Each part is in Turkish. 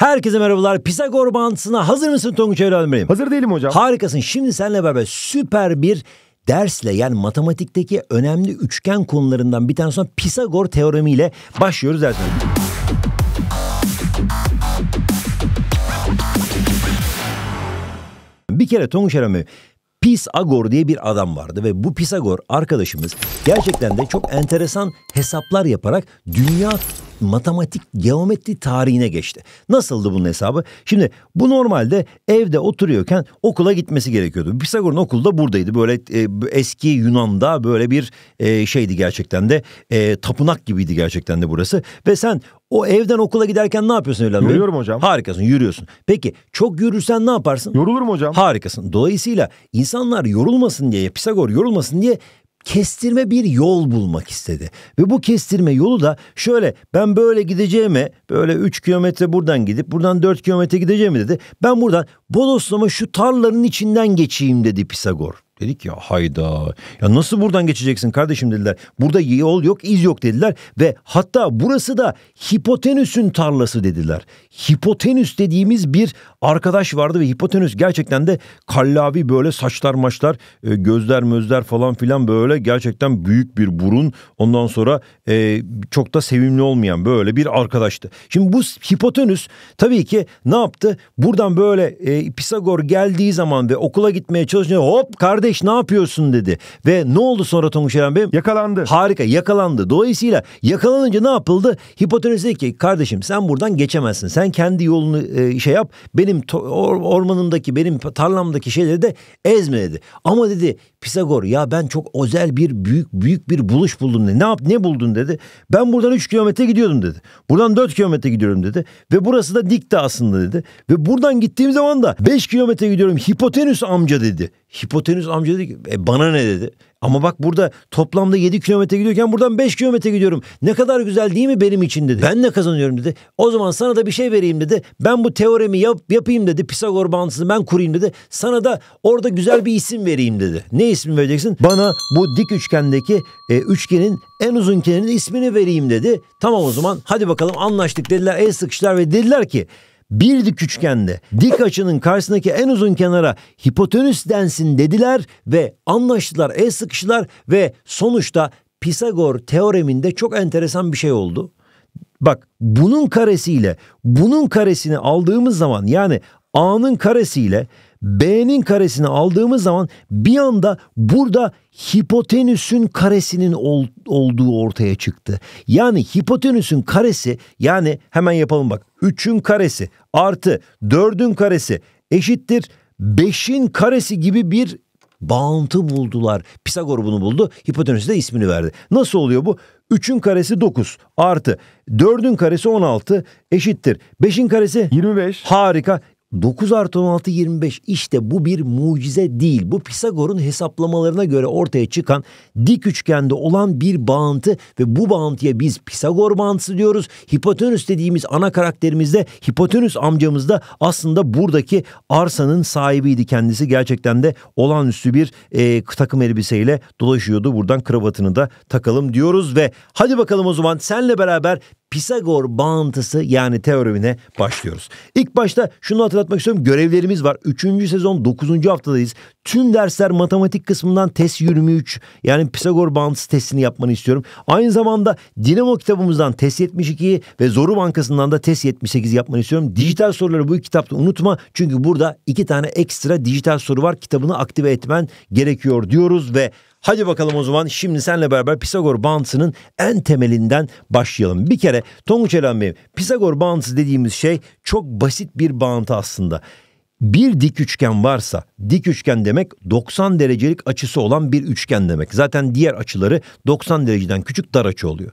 Herkese merhabalar. Pisagor bantısına hazır mısın Tonguç Evrenbeyim? Hazır değilim hocam. Harikasın. Şimdi seninle beraber süper bir dersle yani matematikteki önemli üçgen konularından bir tanesi olan Pisagor teoremiyle başlıyoruz dersine. Bir kere Tonguç Evrenbeyim Pisagor diye bir adam vardı ve bu Pisagor arkadaşımız gerçekten de çok enteresan hesaplar yaparak dünya matematik geometri tarihine geçti. Nasıldı bunun hesabı? Şimdi bu normalde evde oturuyorken okula gitmesi gerekiyordu. Pisagor'un okulu da buradaydı. Böyle e, eski Yunan'da böyle bir e, şeydi gerçekten de e, tapınak gibiydi gerçekten de burası. Ve sen o evden okula giderken ne yapıyorsun evladım? Yürüyorum hocam. Harikasın yürüyorsun. Peki çok yürürsen ne yaparsın? Yorulurum hocam. Harikasın. Dolayısıyla insanlar yorulmasın diye Pisagor yorulmasın diye kestirme bir yol bulmak istedi. Ve bu kestirme yolu da şöyle ben böyle gideceğime böyle 3 kilometre buradan gidip buradan 4 kilometre gideceğime dedi. Ben buradan Bodoslama şu tarlaların içinden geçeyim dedi Pisagor. Dedik ya hayda ya nasıl buradan geçeceksin kardeşim dediler. Burada yol yok iz yok dediler ve hatta burası da hipotenüsün tarlası dediler. Hipotenüs dediğimiz bir arkadaş vardı ve hipotenüs gerçekten de kallavi böyle saçlar maçlar e, gözler mözler falan filan böyle gerçekten büyük bir burun. Ondan sonra e, çok da sevimli olmayan böyle bir arkadaştı. Şimdi bu hipotenüs tabii ki ne yaptı? Buradan böyle e, Pisagor geldiği zaman ve okula gitmeye çalışınca hop kardeş kardeş ne yapıyorsun dedi. Ve ne oldu sonra Tonguç Eren Bey? Yakalandı. Harika yakalandı. Dolayısıyla yakalanınca ne yapıldı? Hipotenüs dedi ki kardeşim sen buradan geçemezsin. Sen kendi yolunu e, şey yap. Benim or ormanımdaki benim tarlamdaki şeyleri de ezme dedi. Ama dedi Pisagor ya ben çok özel bir büyük büyük bir buluş buldum dedi. Ne yap ne buldun dedi. Ben buradan 3 kilometre gidiyordum dedi. Buradan 4 kilometre gidiyorum dedi. Ve burası da dikti aslında dedi. Ve buradan gittiğim zaman da 5 kilometre gidiyorum hipotenüs amca dedi. Hipotenüs amca amca dedi ki e, bana ne dedi. Ama bak burada toplamda 7 kilometre gidiyorken buradan 5 kilometre gidiyorum. Ne kadar güzel değil mi benim için dedi. Ben ne kazanıyorum dedi. O zaman sana da bir şey vereyim dedi. Ben bu teoremi yap, yapayım dedi. Pisagor bağıntısını ben kurayım dedi. Sana da orada güzel bir isim vereyim dedi. Ne ismi vereceksin? Bana bu dik üçgendeki e, üçgenin en uzun kenarının ismini vereyim dedi. Tamam o zaman hadi bakalım anlaştık dediler. El sıkıştılar ve dediler ki bir dik üçgende dik açının karşısındaki en uzun kenara hipotenüs densin dediler ve anlaştılar, el sıkıştılar ve sonuçta Pisagor teoreminde çok enteresan bir şey oldu. Bak bunun karesiyle bunun karesini aldığımız zaman yani A'nın karesiyle B'nin karesini aldığımız zaman bir anda burada hipotenüsün karesinin ol, olduğu ortaya çıktı. Yani hipotenüsün karesi yani hemen yapalım bak 3'ün karesi artı 4'ün karesi eşittir 5'in karesi gibi bir bağıntı buldular. Pisagor bunu buldu. Hipotenüs de ismini verdi. Nasıl oluyor bu? 3'ün karesi 9 artı 4'ün karesi 16 eşittir. 5'in karesi 25. Harika. 9 artı 16 25 işte bu bir mucize değil. Bu Pisagor'un hesaplamalarına göre ortaya çıkan dik üçgende olan bir bağıntı ve bu bağıntıya biz Pisagor bağıntısı diyoruz. Hipotenüs dediğimiz ana karakterimizde hipotenüs amcamız da aslında buradaki arsanın sahibiydi kendisi. Gerçekten de olağanüstü bir e, takım elbiseyle dolaşıyordu. Buradan kravatını da takalım diyoruz ve hadi bakalım o zaman senle beraber Pisagor bağıntısı yani teoremine başlıyoruz. İlk başta şunu hatırlatmak istiyorum. Görevlerimiz var. Üçüncü sezon dokuzuncu haftadayız. Tüm dersler matematik kısmından test 23 yani Pisagor bağıntısı testini yapmanı istiyorum. Aynı zamanda Dinamo kitabımızdan test 72 ve Zoru Bankası'ndan da test 78 yapmanı istiyorum. Dijital soruları bu kitapta unutma. Çünkü burada iki tane ekstra dijital soru var. Kitabını aktive etmen gerekiyor diyoruz ve Hadi bakalım o zaman şimdi senle beraber Pisagor bağıntısının en temelinden başlayalım. Bir kere Tonguç Eren Bey, Pisagor bağıntısı dediğimiz şey çok basit bir bağıntı aslında. Bir dik üçgen varsa dik üçgen demek 90 derecelik açısı olan bir üçgen demek. Zaten diğer açıları 90 dereceden küçük dar açı oluyor.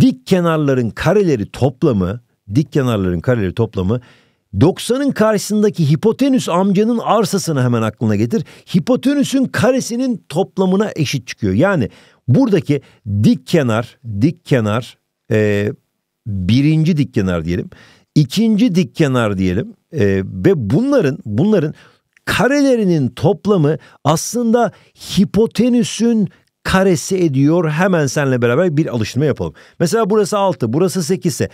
Dik kenarların kareleri toplamı dik kenarların kareleri toplamı 90'ın karşısındaki hipotenüs amcanın arsasını hemen aklına getir. Hipotenüsün karesinin toplamına eşit çıkıyor. Yani buradaki dik kenar, dik kenar, e, birinci dik kenar diyelim, ikinci dik kenar diyelim e, ve bunların bunların karelerinin toplamı aslında hipotenüsün karesi ediyor. Hemen senle beraber bir alıştırma yapalım. Mesela burası 6, burası 8 ise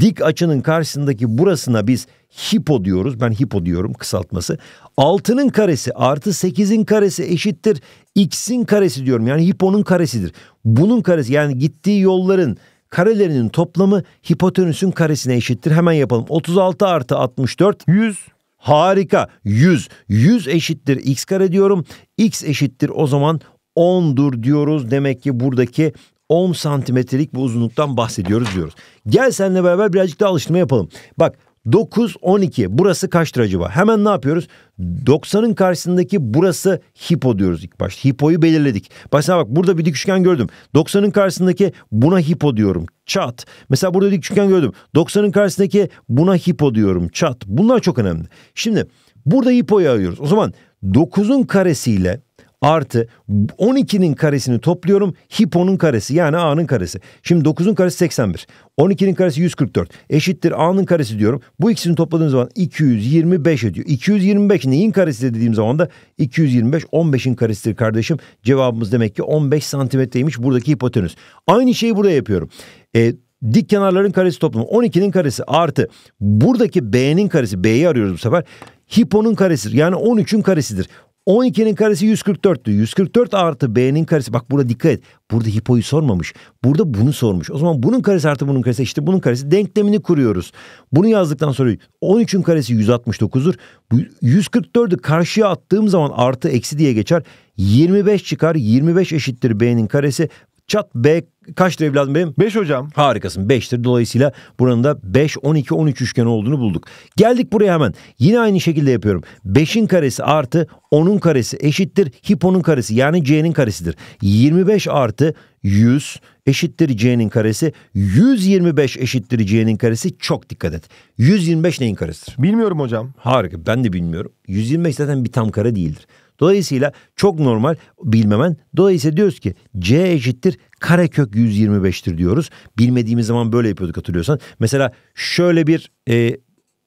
dik açının karşısındaki burasına biz hipo diyoruz. Ben hipo diyorum kısaltması. 6'nın karesi artı 8'in karesi eşittir x'in karesi diyorum. Yani hiponun karesidir. Bunun karesi yani gittiği yolların karelerinin toplamı hipotenüsün karesine eşittir. Hemen yapalım. 36 artı 64 100. Harika. 100. 100 eşittir x kare diyorum. x eşittir o zaman 10'dur diyoruz. Demek ki buradaki 10 santimetrelik bir uzunluktan bahsediyoruz diyoruz. Gel seninle beraber birazcık daha alıştırma yapalım. Bak 9, 12 burası kaçtır acaba? Hemen ne yapıyoruz? 90'ın karşısındaki burası hipo diyoruz ilk başta. Hipoyu belirledik. Mesela bak burada bir dik üçgen gördüm. 90'ın karşısındaki buna hipo diyorum. Çat. Mesela burada dik üçgen gördüm. 90'ın karşısındaki buna hipo diyorum. Çat. Bunlar çok önemli. Şimdi burada hipoyu alıyoruz. O zaman 9'un karesiyle artı 12'nin karesini topluyorum hiponun karesi yani a'nın karesi. Şimdi 9'un karesi 81. 12'nin karesi 144 eşittir a'nın karesi diyorum. Bu ikisini topladığım zaman 225 ediyor. 225 neyin karesi dediğim zaman da 225 15'in karesidir kardeşim. Cevabımız demek ki 15 santimetreymiş buradaki hipotenüs. Aynı şeyi burada yapıyorum. E, dik kenarların karesi toplamı 12'nin karesi artı buradaki b'nin karesi b'yi arıyoruz bu sefer hiponun karesidir. Yani 13'ün karesidir. 12'nin karesi 144'tü. 144 artı B'nin karesi. Bak burada dikkat et. Burada hipoyu sormamış. Burada bunu sormuş. O zaman bunun karesi artı bunun karesi işte bunun karesi denklemini kuruyoruz. Bunu yazdıktan sonra 13'ün karesi 169'dur. 144'ü karşıya attığım zaman artı eksi diye geçer. 25 çıkar. 25 eşittir B'nin karesi Çat B kaçtı evladım benim? 5 hocam. Harikasın 5'tir. Dolayısıyla buranın da 5, 12, 13 üçgeni olduğunu bulduk. Geldik buraya hemen. Yine aynı şekilde yapıyorum. 5'in karesi artı 10'un karesi eşittir. Hiponun karesi yani C'nin karesidir. 25 artı 100 eşittir C'nin karesi. 125 eşittir C'nin karesi. Çok dikkat et. 125 neyin karesidir? Bilmiyorum hocam. Harika ben de bilmiyorum. 125 zaten bir tam kare değildir. Dolayısıyla çok normal bilmemen. Dolayısıyla diyoruz ki C eşittir karekök 125'tir diyoruz. Bilmediğimiz zaman böyle yapıyorduk hatırlıyorsan. Mesela şöyle bir e,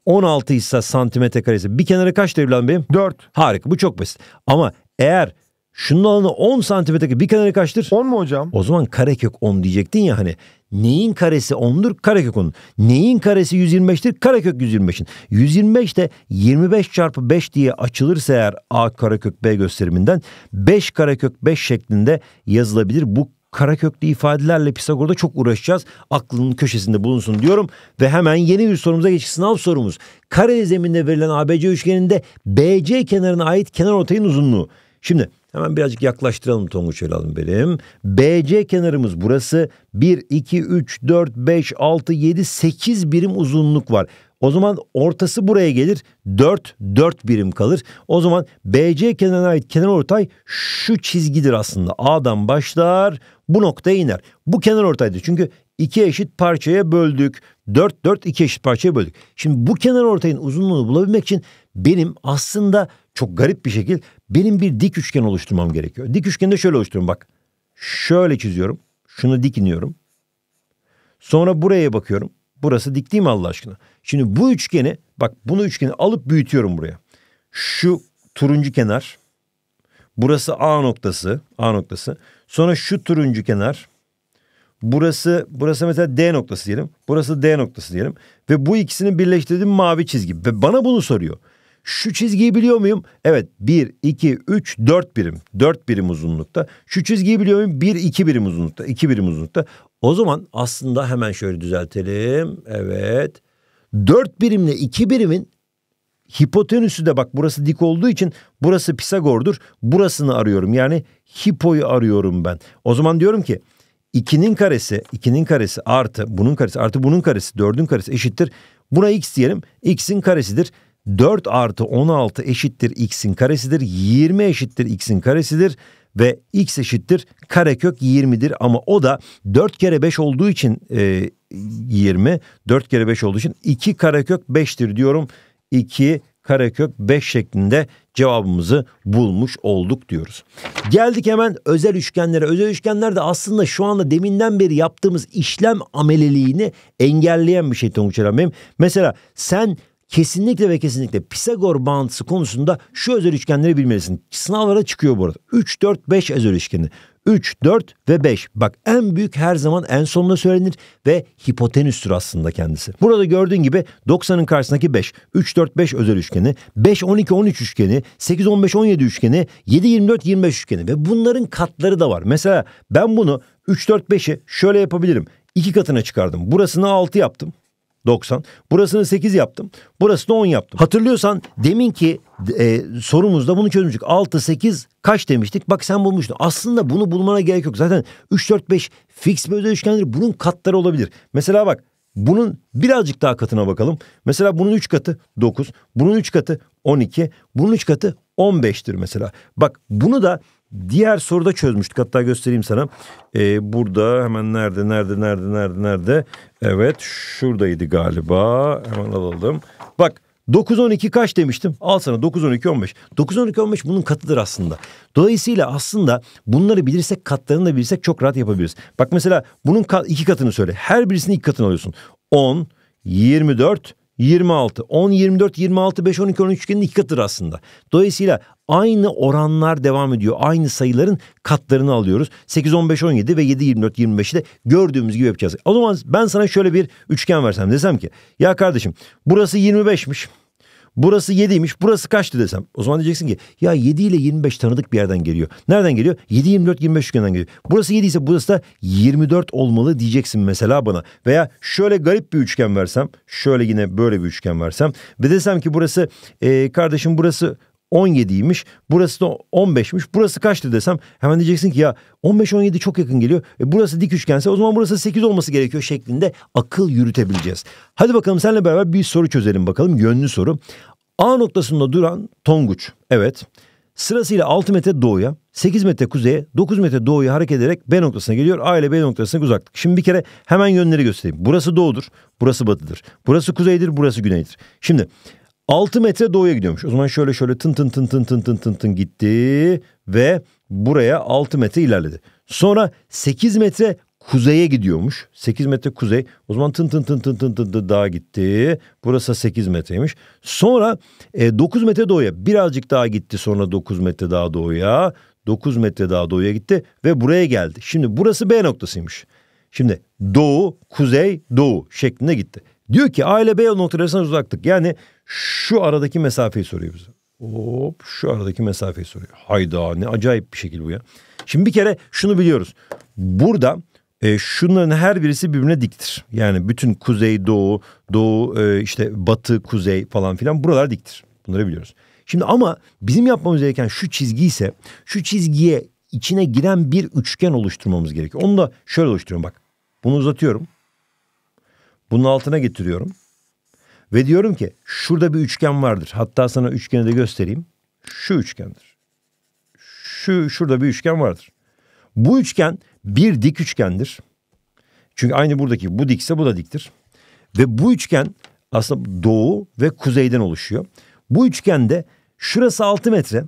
16 ise santimetre karesi. Bir kenarı kaç evladım benim? 4. Harika bu çok basit. Ama eğer şunun alanı 10 santimetre bir kenarı kaçtır? 10 mu hocam? O zaman karekök 10 diyecektin ya hani. Neyin karesi 10'dur? Karekök 10'un. Neyin karesi 125'tir? Karekök 125'in. 125 de 25 çarpı 5 diye açılırsa eğer A karekök B gösteriminden 5 karekök 5 şeklinde yazılabilir. Bu karaköklü ifadelerle Pisagor'da çok uğraşacağız. Aklının köşesinde bulunsun diyorum. Ve hemen yeni bir sorumuza geçtik. Sınav sorumuz. Kare zeminde verilen ABC üçgeninde BC kenarına ait kenar ortayın uzunluğu. Şimdi Hemen birazcık yaklaştıralım Tonguç Eral'ın benim. BC kenarımız burası. 1, 2, 3, 4, 5, 6, 7, 8 birim uzunluk var. O zaman ortası buraya gelir 4 4 birim kalır. O zaman BC kenarına ait kenar ortay şu çizgidir aslında. A'dan başlar bu noktaya iner. Bu kenar ortaydır. Çünkü iki eşit parçaya böldük. 4 4 iki eşit parçaya böldük. Şimdi bu kenar ortayın uzunluğunu bulabilmek için benim aslında çok garip bir şekil benim bir dik üçgen oluşturmam gerekiyor. Dik üçgeni de şöyle oluşturuyorum bak. Şöyle çiziyorum. Şunu dik iniyorum. Sonra buraya bakıyorum. Burası dik değil mi Allah aşkına? Şimdi bu üçgeni bak bunu üçgeni alıp büyütüyorum buraya. Şu turuncu kenar. Burası A noktası. A noktası. Sonra şu turuncu kenar. Burası burası mesela D noktası diyelim. Burası D noktası diyelim. Ve bu ikisini birleştirdim mavi çizgi. Ve bana bunu soruyor. Şu çizgiyi biliyor muyum? Evet 1, 2, 3, 4 birim. 4 birim uzunlukta. Şu çizgiyi biliyor muyum? 1, 2 birim uzunlukta. 2 birim uzunlukta. O zaman aslında hemen şöyle düzeltelim. Evet. 4 birimle 2 birimin hipotenüsü de bak burası dik olduğu için burası Pisagor'dur. Burasını arıyorum. Yani hipoyu arıyorum ben. O zaman diyorum ki 2'nin karesi, 2'nin karesi artı bunun karesi artı bunun karesi, 4'ün karesi eşittir. Buna x diyelim. x'in karesidir. 4 artı 16 eşittir x'in karesidir. 20 eşittir x'in karesidir ve x eşittir karekök 20'dir ama o da 4 kere 5 olduğu için e, 20 4 kere 5 olduğu için 2 karekök 5'tir diyorum. 2 karekök 5 şeklinde cevabımızı bulmuş olduk diyoruz. Geldik hemen özel üçgenlere. Özel üçgenler de aslında şu anda deminden beri yaptığımız işlem ameliliğini engelleyen bir şey Tonguç Eren Mesela sen kesinlikle ve kesinlikle Pisagor bağıntısı konusunda şu özel üçgenleri bilmelisin. Sınavlara çıkıyor bu arada. 3, 4, 5 özel üçgeni. 3, 4 ve 5. Bak en büyük her zaman en sonunda söylenir ve hipotenüstür aslında kendisi. Burada gördüğün gibi 90'ın karşısındaki 5. 3, 4, 5 özel üçgeni. 5, 12, 13 üçgeni. 8, 15, 17 üçgeni. 7, 24, 25 üçgeni. Ve bunların katları da var. Mesela ben bunu 3, 4, 5'i şöyle yapabilirim. 2 katına çıkardım. Burasını 6 yaptım. 90. Burasını 8 yaptım. Burasını 10 yaptım. Hatırlıyorsan demin ki e, sorumuzda bunu çözmüştük. 6 8 kaç demiştik? Bak sen bulmuştun. Aslında bunu bulmana gerek yok. Zaten 3 4 5 fix bir özel üçgendir. Bunun katları olabilir. Mesela bak bunun birazcık daha katına bakalım. Mesela bunun 3 katı 9, bunun 3 katı 12, bunun 3 katı 15'tir mesela. Bak bunu da Diğer soruda çözmüştük. Hatta göstereyim sana. Ee, burada hemen nerede, nerede, nerede, nerede, nerede? Evet şuradaydı galiba. Hemen alalım. Bak 9-12 kaç demiştim? Al sana 9-12-15. 9-12-15 bunun katıdır aslında. Dolayısıyla aslında bunları bilirsek katlarını da bilirsek çok rahat yapabiliriz. Bak mesela bunun iki katını söyle. Her birisini iki katını alıyorsun. 10, 24, 26. 10, 24, 26, 5, 12, 13 üçgenin iki katıdır aslında. Dolayısıyla aynı oranlar devam ediyor. Aynı sayıların katlarını alıyoruz. 8, 15, 17 ve 7, 24, 25'i de gördüğümüz gibi yapacağız. O zaman ben sana şöyle bir üçgen versem desem ki ya kardeşim burası 25'miş. Burası 7'ymiş burası kaçtı desem. O zaman diyeceksin ki ya 7 ile 25 tanıdık bir yerden geliyor. Nereden geliyor? 7, 24, 25 üçgenden geliyor. Burası 7 ise burası da 24 olmalı diyeceksin mesela bana. Veya şöyle garip bir üçgen versem. Şöyle yine böyle bir üçgen versem. Ve desem ki burası e, kardeşim burası 17'ymiş. Burası da 15'miş. Burası kaçtı desem hemen diyeceksin ki ya 15-17 çok yakın geliyor. E burası dik üçgense o zaman burası 8 olması gerekiyor şeklinde akıl yürütebileceğiz. Hadi bakalım seninle beraber bir soru çözelim bakalım. Yönlü soru. A noktasında duran Tonguç. Evet. Sırasıyla 6 metre doğuya, 8 metre kuzeye, 9 metre doğuya hareket ederek B noktasına geliyor. A ile B noktasına uzaklık. Şimdi bir kere hemen yönleri göstereyim. Burası doğudur, burası batıdır. Burası kuzeydir, burası güneydir. Şimdi 6 metre doğuya gidiyormuş. O zaman şöyle şöyle tın tın tın tın tın tın tın tın gitti ve buraya 6 metre ilerledi. Sonra 8 metre kuzeye gidiyormuş. 8 metre kuzey. O zaman tın tın tın tın tın tın, tın daha gitti. Burası 8 metreymiş. Sonra e, 9 metre doğuya birazcık daha gitti. Sonra 9 metre daha doğuya. 9 metre daha doğuya gitti ve buraya geldi. Şimdi burası B noktasıymış. Şimdi doğu, kuzey, doğu şeklinde gitti. Diyor ki A ile B noktaları arasında uzaklık. Yani şu aradaki mesafeyi soruyor bize. Hop şu aradaki mesafeyi soruyor. Hayda ne acayip bir şekil bu ya. Şimdi bir kere şunu biliyoruz. Burada e, şunların her birisi birbirine diktir. Yani bütün kuzey, doğu, doğu, e, işte batı, kuzey falan filan buralar diktir. Bunları biliyoruz. Şimdi ama bizim yapmamız gereken şu çizgi ise şu çizgiye içine giren bir üçgen oluşturmamız gerekiyor. Onu da şöyle oluşturuyorum bak. Bunu uzatıyorum. Bunun altına getiriyorum. Ve diyorum ki şurada bir üçgen vardır. Hatta sana üçgeni de göstereyim. Şu üçgendir. Şu şurada bir üçgen vardır. Bu üçgen bir dik üçgendir. Çünkü aynı buradaki bu dikse bu da diktir. Ve bu üçgen aslında doğu ve kuzeyden oluşuyor. Bu üçgende şurası 6 metre,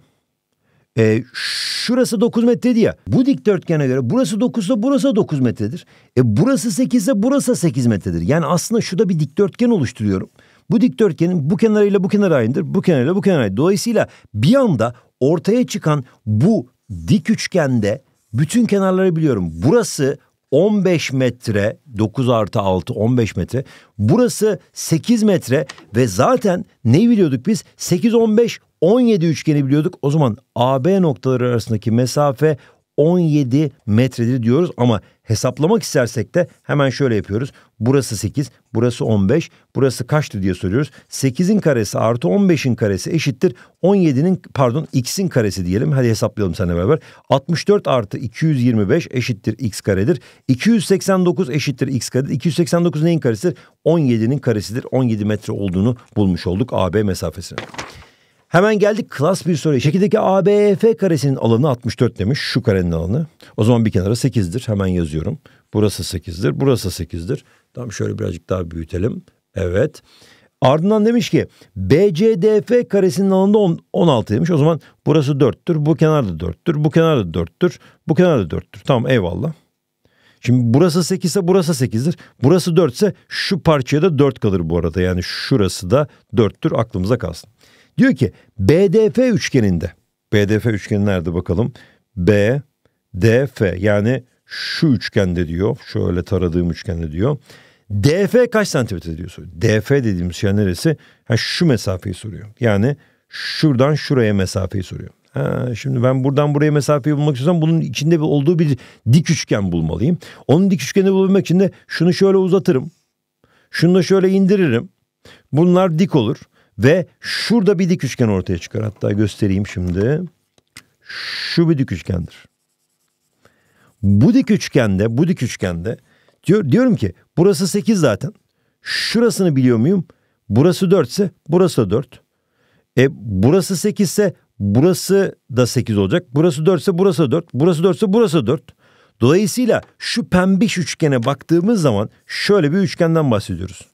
e, şurası 9 metre ya. Bu dikdörtgene göre burası 9 ise burası 9 metredir. E, burası 8 ise burası 8 metredir. Yani aslında şurada bir dikdörtgen oluşturuyorum. Bu dikdörtgenin bu kenarıyla bu kenar aynıdır. Bu kenarıyla bu kenar kenarı. Dolayısıyla bir anda ortaya çıkan bu dik üçgende bütün kenarları biliyorum. Burası 15 metre 9 artı 6 15 metre. Burası 8 metre ve zaten ne biliyorduk biz? 8 15 17 üçgeni biliyorduk. O zaman AB noktaları arasındaki mesafe 17 metredir diyoruz ama hesaplamak istersek de hemen şöyle yapıyoruz. Burası 8, burası 15, burası kaçtı diye soruyoruz. 8'in karesi artı 15'in karesi eşittir 17'nin pardon x'in karesi diyelim. Hadi hesaplayalım seninle beraber. 64 artı 225 eşittir x karedir. 289 eşittir x karedir. 289 neyin karesidir? 17'nin karesidir. 17 metre olduğunu bulmuş olduk AB mesafesine. Hemen geldik klas bir soruya. Şekildeki ABF e, karesinin alanı 64 demiş. Şu karenin alanı. O zaman bir kenara 8'dir. Hemen yazıyorum. Burası 8'dir. Burası 8'dir. Tamam şöyle birazcık daha büyütelim. Evet. Ardından demiş ki BCDF karesinin alanı 10, 16 demiş. O zaman burası 4'tür. Bu kenar da 4'tür. Bu kenar da 4'tür. Bu kenar da 4'tür. Tamam eyvallah. Şimdi burası 8 ise burası 8'dir. Burası 4 ise şu parçaya da 4 kalır bu arada. Yani şurası da 4'tür aklımıza kalsın. Diyor ki BDF üçgeninde. BDF üçgeni nerede bakalım? B, DF yani şu üçgende diyor. Şöyle taradığım üçgende diyor. DF kaç santimetre diyor soruyor. DF dediğimiz şey neresi? Ha, şu mesafeyi soruyor. Yani şuradan şuraya mesafeyi soruyor. Ha, şimdi ben buradan buraya mesafeyi bulmak istiyorsam bunun içinde olduğu bir dik üçgen bulmalıyım. Onun dik üçgeni bulabilmek için de şunu şöyle uzatırım. Şunu da şöyle indiririm. Bunlar dik olur. Ve şurada bir dik üçgen ortaya çıkar. Hatta göstereyim şimdi. Şu bir dik üçgendir. Bu dik üçgende, bu dik üçgende diyor, diyorum ki burası 8 zaten. Şurasını biliyor muyum? Burası 4 ise burası da 4. E burası 8 ise burası da 8 olacak. Burası 4 ise burası da 4. Burası 4 ise burası da 4. Dolayısıyla şu pembiş üçgene baktığımız zaman şöyle bir üçgenden bahsediyoruz.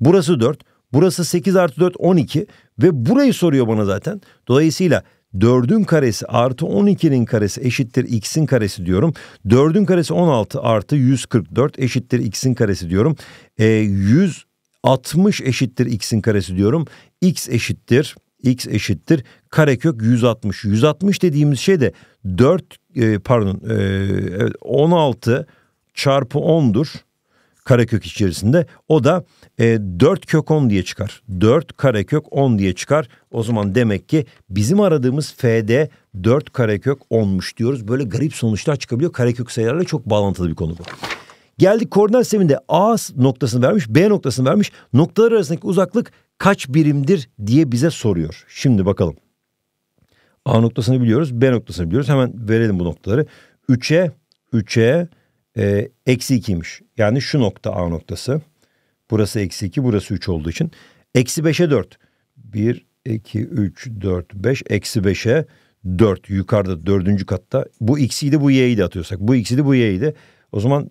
Burası 4, Burası 8 artı 4 12 ve burayı soruyor bana zaten. Dolayısıyla 4'ün karesi artı 12'nin karesi eşittir x'in karesi diyorum. 4'ün karesi 16 artı 144 eşittir x'in karesi diyorum. E, 160 eşittir x'in karesi diyorum. x eşittir x eşittir karekök 160. 160 dediğimiz şey de 4 e, pardon e, 16 çarpı 10'dur karekök içerisinde. O da e, 4 kök 10 diye çıkar. 4 karekök 10 diye çıkar. O zaman demek ki bizim aradığımız F'de 4 karekök 10'muş diyoruz. Böyle garip sonuçlar çıkabiliyor. Karekök sayılarla çok bağlantılı bir konu bu. Geldik koordinat sisteminde A noktasını vermiş, B noktasını vermiş. Noktalar arasındaki uzaklık kaç birimdir diye bize soruyor. Şimdi bakalım. A noktasını biliyoruz, B noktasını biliyoruz. Hemen verelim bu noktaları. 3'e, 3'e, e, eksi 2'ymiş. Yani şu nokta A noktası. Burası eksi 2 burası 3 olduğu için. Eksi 5'e 4. 1, 2, 3, 4, 5. Eksi 5'e 4 yukarıda dördüncü katta. Bu x'iydi bu y'yi de atıyorsak. Bu x'iydi bu y'ydi. O zaman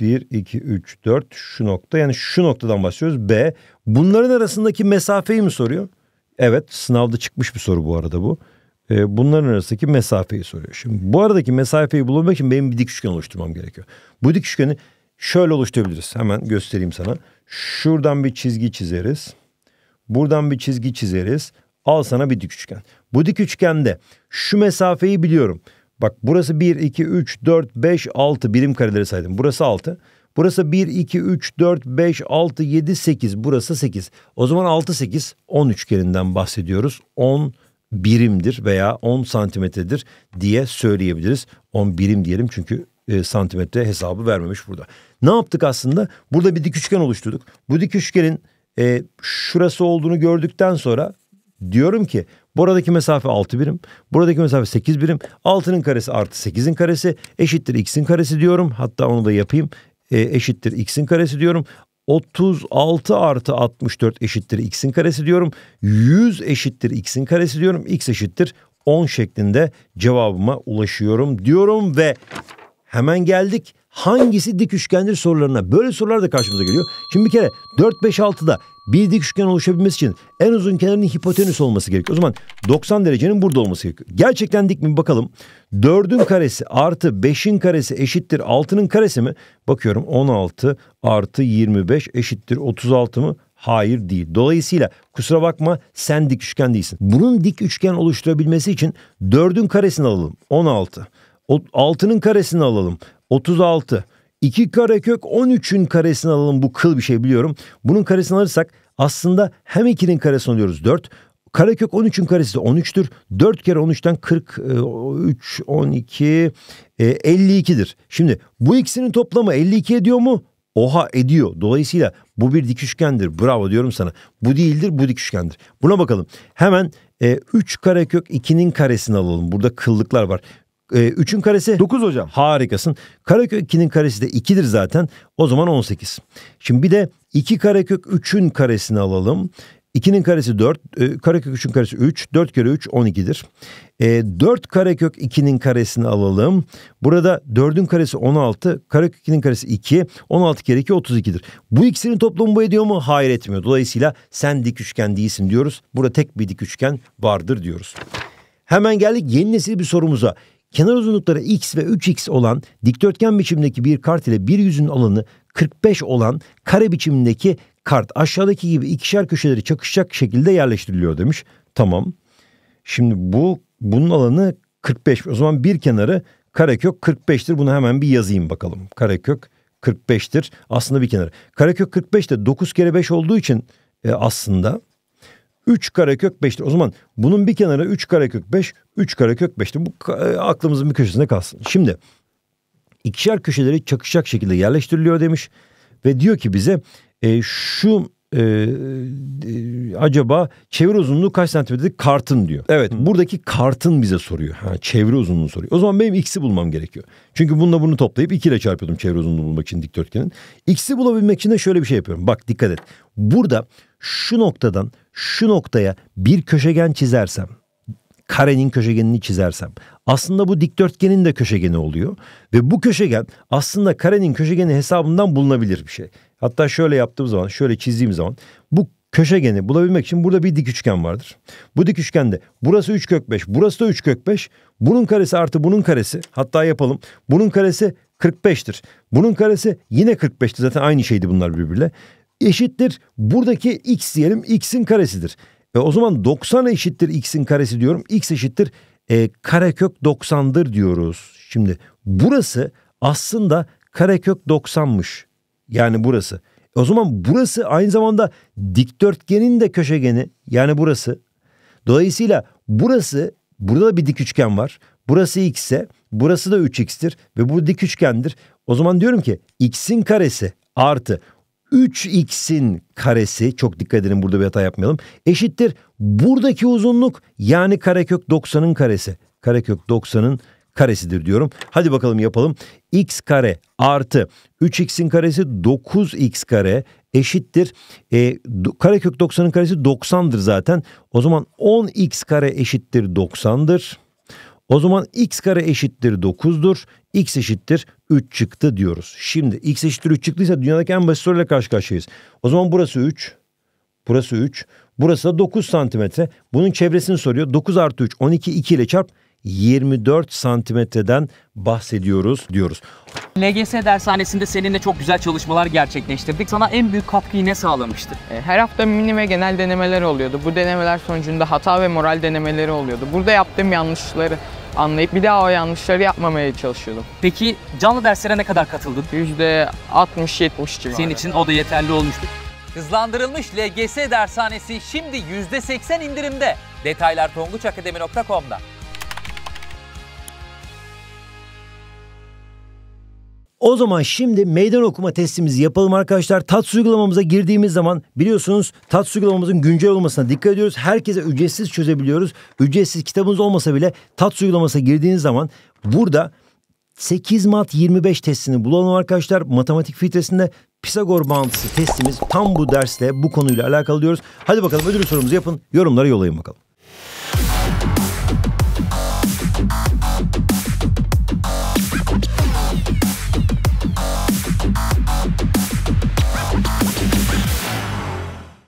1, 2, 3, 4 şu nokta. Yani şu noktadan başlıyoruz. B. Bunların arasındaki mesafeyi mi soruyor? Evet sınavda çıkmış bir soru bu arada bu. Ee, bunların arasındaki mesafeyi soruyor. Şimdi bu aradaki mesafeyi bulabilmek için benim bir dik üçgen oluşturmam gerekiyor. Bu dik üçgeni şöyle oluşturabiliriz. Hemen göstereyim sana. Şuradan bir çizgi çizeriz. Buradan bir çizgi çizeriz. Al sana bir dik üçgen. Bu dik üçgende şu mesafeyi biliyorum. Bak burası 1, 2, 3, 4, 5, 6 birim kareleri saydım. Burası 6. Burası 1, 2, 3, 4, 5, 6, 7, 8. Burası 8. O zaman 6, 8, 10 üçgeninden bahsediyoruz. 10 birimdir veya 10 santimetredir diye söyleyebiliriz. 10 birim diyelim çünkü e, santimetre hesabı vermemiş burada. Ne yaptık aslında? Burada bir dik üçgen oluşturduk. Bu dik üçgenin e, şurası olduğunu gördükten sonra diyorum ki buradaki mesafe 6 birim, buradaki mesafe 8 birim. 6'nın karesi artı 8'in karesi eşittir x'in karesi diyorum. Hatta onu da yapayım. E, eşittir x'in karesi diyorum. 36 artı 64 eşittir x'in karesi diyorum. 100 eşittir x'in karesi diyorum. x eşittir 10 şeklinde cevabıma ulaşıyorum diyorum ve hemen geldik. Hangisi dik üçgendir sorularına. Böyle sorular da karşımıza geliyor. Şimdi bir kere 4 5 6'da bir dik üçgen oluşabilmesi için en uzun kenarının hipotenüs olması gerekiyor. O zaman 90 derecenin burada olması gerekiyor. Gerçekten dik mi bakalım. 4'ün karesi artı 5'in karesi eşittir 6'nın karesi mi? Bakıyorum 16 artı 25 eşittir 36 mı? Hayır değil. Dolayısıyla kusura bakma sen dik üçgen değilsin. Bunun dik üçgen oluşturabilmesi için 4'ün karesini alalım 16. 6'nın karesini alalım 36. 2 karekök 13'ün karesini alalım bu kıl bir şey biliyorum. Bunun karesini alırsak aslında hem 2'nin karesini alıyoruz 4. Karekök 13'ün karesi de 13'tür. 4 kere 13'ten 43, 12, 52'dir. Şimdi bu ikisinin toplamı 52 ediyor mu? Oha ediyor. Dolayısıyla bu bir dik üçgendir. Bravo diyorum sana. Bu değildir bu dik üçgendir. Buna bakalım. Hemen e, 3 karekök 2'nin karesini alalım. Burada kıllıklar var. E, ee, 3'ün karesi 9 hocam. Harikasın. Karekök 2'nin karesi de 2'dir zaten. O zaman 18. Şimdi bir de 2 karekök 3'ün karesini alalım. 2'nin karesi 4, e, karekök 3'ün karesi 3, 4 kere 3 12'dir. E, 4 karekök 2'nin karesini alalım. Burada 4'ün karesi 16, karekök 2'nin karesi 2, 16 kere 2 32'dir. Bu ikisinin toplamı bu ediyor mu? Hayır etmiyor. Dolayısıyla sen dik üçgen değilsin diyoruz. Burada tek bir dik üçgen vardır diyoruz. Hemen geldik yeni nesil bir sorumuza kenar uzunlukları x ve 3x olan dikdörtgen biçimindeki bir kart ile bir yüzün alanı 45 olan kare biçimindeki kart aşağıdaki gibi ikişer köşeleri çakışacak şekilde yerleştiriliyor demiş. Tamam. Şimdi bu bunun alanı 45. O zaman bir kenarı karekök 45'tir. Bunu hemen bir yazayım bakalım. Karekök 45'tir. Aslında bir kenarı. Karekök 45 de 9 kere 5 olduğu için e, aslında 3 karekök 5'tir. O zaman bunun bir kenarı 3 karekök 5, 3 karekök 5'tir. Bu e, aklımızın bir köşesinde kalsın. Şimdi ikişer köşeleri çakışacak şekilde yerleştiriliyor demiş. Ve diyor ki bize e, şu e, acaba çevre uzunluğu kaç santimetredir kartın diyor. Evet Hı. buradaki kartın bize soruyor. Ha, çevre uzunluğunu soruyor. O zaman benim x'i bulmam gerekiyor. Çünkü bununla bunu toplayıp 2 ile çarpıyordum çevre uzunluğunu bulmak için dikdörtgenin. X'i bulabilmek için de şöyle bir şey yapıyorum. Bak dikkat et. Burada şu noktadan şu noktaya bir köşegen çizersem karenin köşegenini çizersem aslında bu dikdörtgenin de köşegeni oluyor ve bu köşegen aslında karenin köşegeni hesabından bulunabilir bir şey. Hatta şöyle yaptığım zaman şöyle çizdiğim zaman bu köşegeni bulabilmek için burada bir dik üçgen vardır. Bu dik üçgende burası 3 kök 5, burası da 3 kök 5. Bunun karesi artı bunun karesi hatta yapalım. Bunun karesi 45'tir. Bunun karesi yine 45'ti zaten aynı şeydi bunlar birbirle eşittir buradaki x diyelim x'in karesidir. E o zaman 90 eşittir x'in karesi diyorum. x eşittir e, karekök 90'dır diyoruz. Şimdi burası aslında karekök 90'mış. Yani burası. E o zaman burası aynı zamanda dikdörtgenin de köşegeni. Yani burası. Dolayısıyla burası burada da bir dik üçgen var. Burası x ise burası da 3x'tir ve bu dik üçgendir. O zaman diyorum ki x'in karesi artı 3x'in karesi çok dikkat edin burada bir hata yapmayalım. Eşittir buradaki uzunluk yani karekök 90'ın karesi. Karekök 90'ın karesidir diyorum. Hadi bakalım yapalım. x kare artı 3x'in karesi 9x kare eşittir. E, karekök 90'ın karesi 90'dır zaten. O zaman 10x kare eşittir 90'dır. O zaman x kare eşittir 9'dur. x eşittir 3 çıktı diyoruz. Şimdi x eşittir 3 çıktıysa dünyadaki en basit soruyla karşı karşıyayız. O zaman burası 3. Burası 3. Burası da 9 santimetre. Bunun çevresini soruyor. 9 artı 3 12 2 ile çarp 24 santimetreden bahsediyoruz diyoruz. LGS dershanesinde seninle çok güzel çalışmalar gerçekleştirdik. Sana en büyük katkıyı ne sağlamıştı? E, her hafta mini ve genel denemeler oluyordu. Bu denemeler sonucunda hata ve moral denemeleri oluyordu. Burada yaptığım yanlışları anlayıp bir daha o yanlışları yapmamaya çalışıyordum. Peki canlı derslere ne kadar katıldın? %60-70 civarı. Senin için o da yeterli olmuştu. Hızlandırılmış LGS dershanesi şimdi %80 indirimde. Detaylar tonguçakademi.com'da. O zaman şimdi meydan okuma testimizi yapalım arkadaşlar. TATS uygulamamıza girdiğimiz zaman biliyorsunuz TATS uygulamamızın güncel olmasına dikkat ediyoruz. Herkese ücretsiz çözebiliyoruz. Ücretsiz kitabınız olmasa bile TATS uygulamasına girdiğiniz zaman burada 8 mat 25 testini bulalım arkadaşlar. Matematik filtresinde Pisagor bağıntısı testimiz tam bu dersle bu konuyla alakalı diyoruz. Hadi bakalım ödül sorumuzu yapın. Yorumlara yollayın bakalım.